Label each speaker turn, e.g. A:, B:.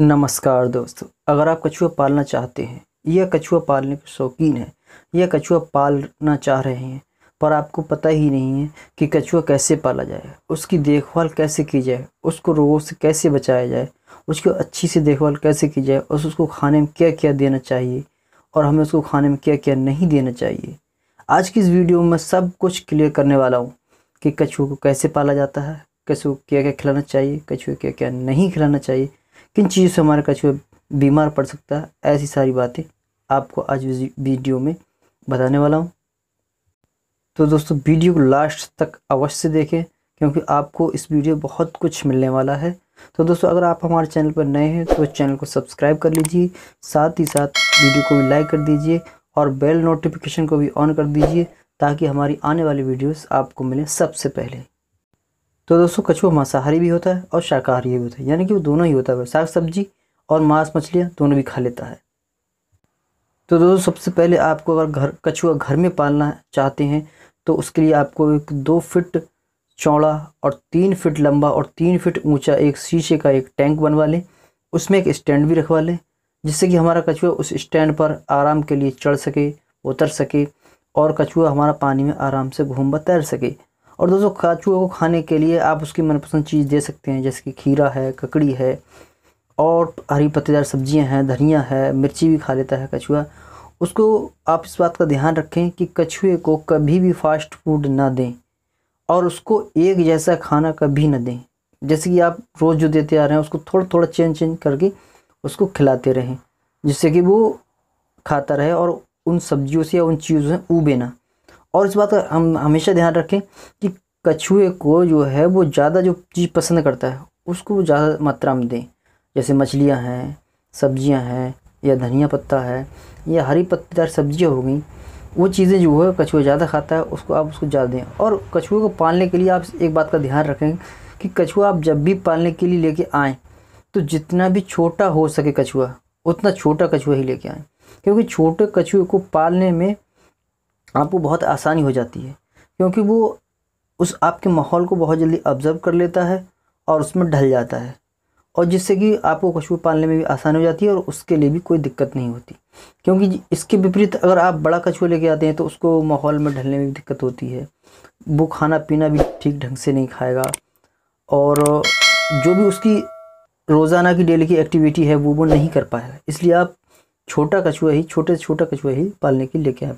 A: नमस्कार दोस्तों अगर आप कछुआ पालना चाहते हैं या कछुआ पालने के शौकीन हैं या कछुआ पालना चाह रहे हैं पर आपको पता ही नहीं है कि कछुआ कैसे पाला जाए उसकी देखभाल कैसे की जाए उसको रोगों से कैसे बचाया जाए उसको अच्छी से देखभाल कैसे की जाए और उसको खाने में क्या क्या देना चाहिए और हमें उसको खाने में क्या क्या नहीं देना चाहिए आज की इस वीडियो में सब कुछ क्लियर करने वाला हूँ कि कछुए को कैसे पाला जाता है कछुए को क्या क्या खिलाना चाहिए कछुए क्या क्या नहीं खिलाना चाहिए किन चीज़ों से हमारा कछुआ बीमार पड़ सकता है ऐसी सारी बातें आपको आज वीडियो में बताने वाला हूँ तो दोस्तों वीडियो को लास्ट तक अवश्य देखें क्योंकि आपको इस वीडियो बहुत कुछ मिलने वाला है तो दोस्तों अगर आप हमारे चैनल पर नए हैं तो चैनल को सब्सक्राइब कर लीजिए साथ ही साथ वीडियो को भी लाइक कर दीजिए और बेल नोटिफिकेशन को भी ऑन कर दीजिए ताकि हमारी आने वाली वीडियोस आपको मिलें सबसे पहले तो दोस्तों कछुआ मांसाहारी भी होता है और शाकाहारी भी होता है यानी कि वो दोनों ही होता है साग सब्जी और मांस मछलियाँ दोनों भी खा लेता है तो दोस्तों सबसे पहले आपको अगर घर कछुआ घर में पालना चाहते हैं तो उसके लिए आपको एक दो फिट चौड़ा और तीन फिट लंबा और तीन फिट ऊंचा एक शीशे का एक टैंक बनवा लें उसमें एक स्टैंड भी रखवा लें जिससे कि हमारा कछुआ उस स्टैंड पर आराम के लिए चढ़ सके उतर सके और कछुआ हमारा पानी में आराम से घूम तैर सके और दोस्तों खा को खाने के लिए आप उसकी मनपसंद चीज़ दे सकते हैं जैसे कि खीरा है ककड़ी है और हरी पत्तेदार सब्जियां हैं धनिया है मिर्ची भी खा लेता है कछुआ उसको आप इस बात का ध्यान रखें कि कछुए को कभी भी फास्ट फूड ना दें और उसको एक जैसा खाना कभी ना दें जैसे कि आप रोज़ जो देते आ रहे हैं उसको थोड़ा थोड़ा चेंज चेंज करके उसको खिलाते रहें जिससे कि वो खाता रहे और उन सब्जियों से या उन चीज़ों से उबे ना और इस बात का हम हमेशा ध्यान रखें कि कछुए को जो है वो ज़्यादा जो चीज़ पसंद करता है उसको ज़्यादा मात्रा में दें जैसे मछलियाँ हैं सब्जियाँ हैं या धनिया पत्ता है या हरी पत्तेदार सब्जियाँ हो गई वो चीज़ें जो है कछुआ ज़्यादा खाता है उसको आप उसको ज़्यादा दें और कछुए को पालने के लिए आप एक बात का ध्यान रखें कि कछुआ आप जब भी पालने के लिए लेके आएँ तो जितना भी छोटा हो सके कछुआ उतना छोटा कछुआ ही लेके आएँ क्योंकि छोटे कछुए को पालने में आपको बहुत आसानी हो जाती है क्योंकि वो उस आपके माहौल को बहुत जल्दी ऑब्ज़र्व कर लेता है और उसमें ढल जाता है और जिससे कि आपको खुशबू पालने में भी आसानी हो जाती है और उसके लिए भी कोई दिक्कत नहीं होती क्योंकि इसके विपरीत अगर आप बड़ा कछुआ लेके आते हैं तो उसको माहौल में ढलने में भी दिक्कत होती है वो खाना पीना भी ठीक ढंग से नहीं खाएगा और जो भी उसकी रोज़ाना की डेली की एक्टिविटी है वो वो नहीं कर पाएगा इसलिए आप छोटा कछुआ ही छोटे से छोटा कछुआ ही पालने के लेके आए